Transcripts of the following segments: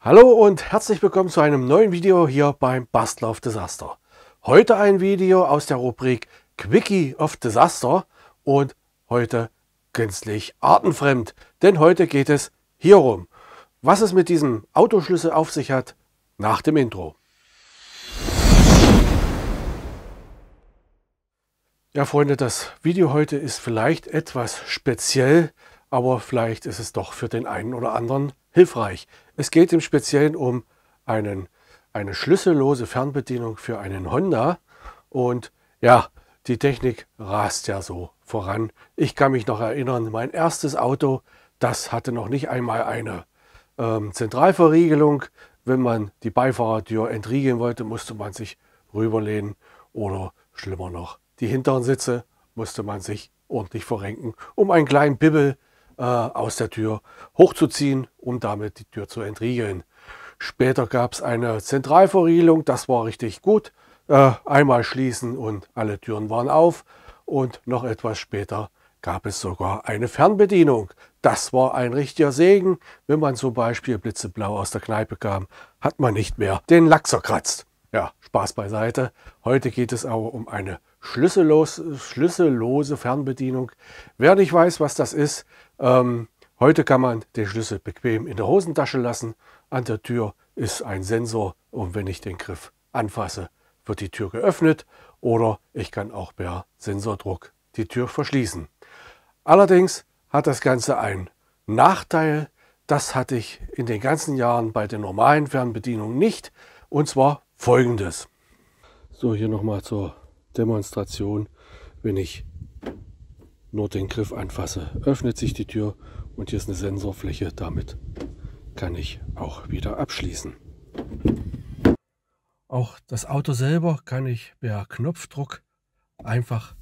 Hallo und herzlich willkommen zu einem neuen Video hier beim Bastlauf Desaster. Heute ein Video aus der Rubrik Quickie of Disaster und heute gänzlich artenfremd, denn heute geht es hierum. Was es mit diesem Autoschlüssel auf sich hat, nach dem Intro. Ja Freunde, das Video heute ist vielleicht etwas speziell, aber vielleicht ist es doch für den einen oder anderen hilfreich. Es geht im Speziellen um einen, eine schlüssellose Fernbedienung für einen Honda. Und ja, die Technik rast ja so voran. Ich kann mich noch erinnern, mein erstes Auto, das hatte noch nicht einmal eine ähm, Zentralverriegelung. Wenn man die Beifahrertür entriegeln wollte, musste man sich rüberlehnen oder schlimmer noch, die hinteren Sitze musste man sich ordentlich verrenken, um einen kleinen Bibbel äh, aus der Tür hochzuziehen und damit die Tür zu entriegeln. Später gab es eine Zentralverriegelung, das war richtig gut. Äh, einmal schließen und alle Türen waren auf. Und noch etwas später gab es sogar eine Fernbedienung. Das war ein richtiger Segen. Wenn man zum Beispiel blitzeblau aus der Kneipe kam, hat man nicht mehr den Laxer kratzt. Ja, Spaß beiseite. Heute geht es aber um eine schlüssellose, schlüssellose Fernbedienung. Wer nicht weiß, was das ist, ähm, heute kann man den Schlüssel bequem in der Hosentasche lassen. An der Tür ist ein Sensor und wenn ich den Griff anfasse, wird die Tür geöffnet oder ich kann auch per Sensordruck die Tür verschließen. Allerdings hat das Ganze einen Nachteil. Das hatte ich in den ganzen Jahren bei den normalen Fernbedienungen nicht. Und zwar folgendes. So, hier nochmal zur Demonstration. Wenn ich nur den Griff anfasse, öffnet sich die Tür und hier ist eine Sensorfläche. Damit kann ich auch wieder abschließen. Auch das Auto selber kann ich per Knopfdruck einfach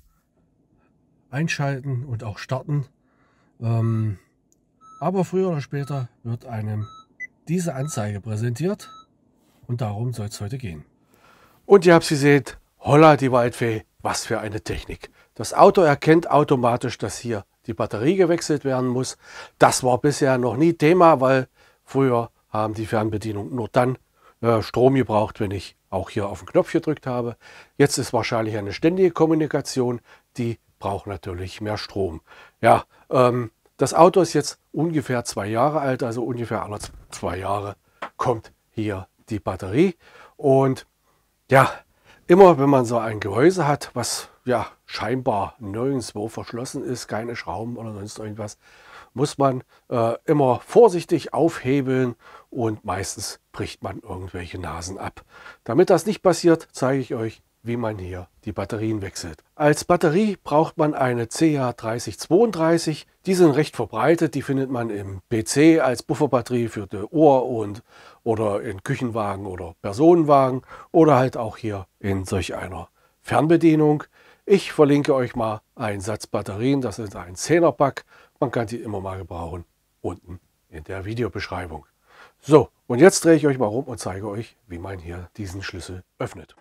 einschalten und auch starten. Ähm, aber früher oder später wird einem diese Anzeige präsentiert und darum soll es heute gehen. Und ihr habt sie seht, holla die Waldfee, was für eine Technik. Das Auto erkennt automatisch, dass hier die Batterie gewechselt werden muss. Das war bisher noch nie Thema, weil früher haben die Fernbedienung nur dann äh, Strom gebraucht, wenn ich auch hier auf den Knopf gedrückt habe. Jetzt ist wahrscheinlich eine ständige Kommunikation, die braucht natürlich mehr Strom. Ja, ähm, das Auto ist jetzt ungefähr zwei Jahre alt, also ungefähr alle zwei Jahre kommt hier die Batterie. Und ja, Immer wenn man so ein Gehäuse hat, was ja scheinbar nirgendwo verschlossen ist, keine Schrauben oder sonst irgendwas, muss man äh, immer vorsichtig aufhebeln und meistens bricht man irgendwelche Nasen ab. Damit das nicht passiert, zeige ich euch wie man hier die Batterien wechselt. Als Batterie braucht man eine CH3032. Die sind recht verbreitet. Die findet man im PC als Bufferbatterie für die Ohr und oder in Küchenwagen oder Personenwagen oder halt auch hier in solch einer Fernbedienung. Ich verlinke euch mal einen Satz Batterien. Das ist ein 10er-Pack. Man kann die immer mal gebrauchen. Unten in der Videobeschreibung. So, und jetzt drehe ich euch mal rum und zeige euch, wie man hier diesen Schlüssel öffnet.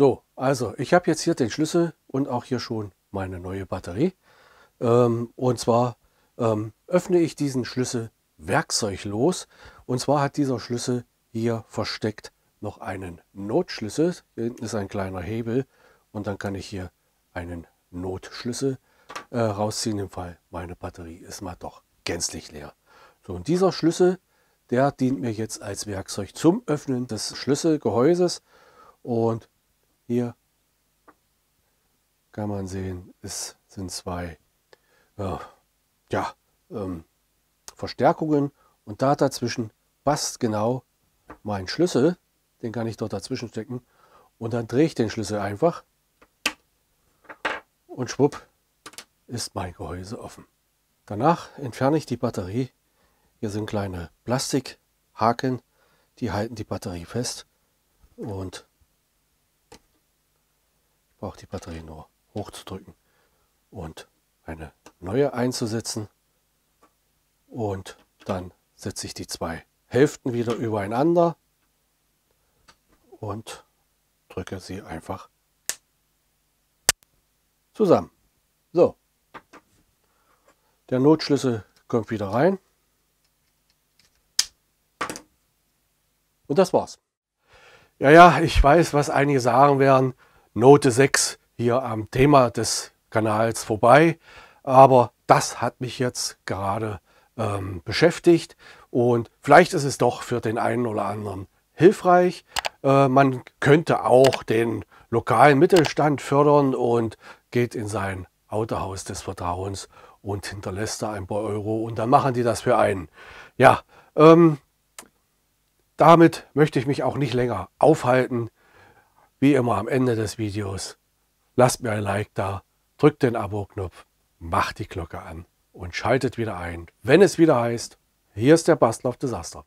So, also ich habe jetzt hier den Schlüssel und auch hier schon meine neue Batterie. Ähm, und zwar ähm, öffne ich diesen Schlüssel werkzeuglos. Und zwar hat dieser Schlüssel hier versteckt noch einen Notschlüssel. Hier hinten ist ein kleiner Hebel und dann kann ich hier einen Notschlüssel äh, rausziehen im Fall meine Batterie ist mal doch gänzlich leer. So und dieser Schlüssel, der dient mir jetzt als Werkzeug zum Öffnen des Schlüsselgehäuses und hier kann man sehen, es sind zwei äh, ja, ähm, Verstärkungen und da dazwischen passt genau mein Schlüssel. Den kann ich dort dazwischen stecken und dann drehe ich den Schlüssel einfach und schwupp ist mein Gehäuse offen. Danach entferne ich die Batterie. Hier sind kleine Plastikhaken, die halten die Batterie fest und braucht die Batterie nur hochzudrücken und eine neue einzusetzen. Und dann setze ich die zwei Hälften wieder übereinander und drücke sie einfach zusammen. So, der Notschlüssel kommt wieder rein. Und das war's. Ja, ja, ich weiß, was einige sagen werden. Note 6 hier am Thema des Kanals vorbei. Aber das hat mich jetzt gerade ähm, beschäftigt und vielleicht ist es doch für den einen oder anderen hilfreich. Äh, man könnte auch den lokalen Mittelstand fördern und geht in sein Autohaus des Vertrauens und hinterlässt da ein paar Euro und dann machen die das für einen. Ja, ähm, damit möchte ich mich auch nicht länger aufhalten wie immer am Ende des Videos, lasst mir ein Like da, drückt den Abo-Knopf, macht die Glocke an und schaltet wieder ein, wenn es wieder heißt, hier ist der auf Desaster.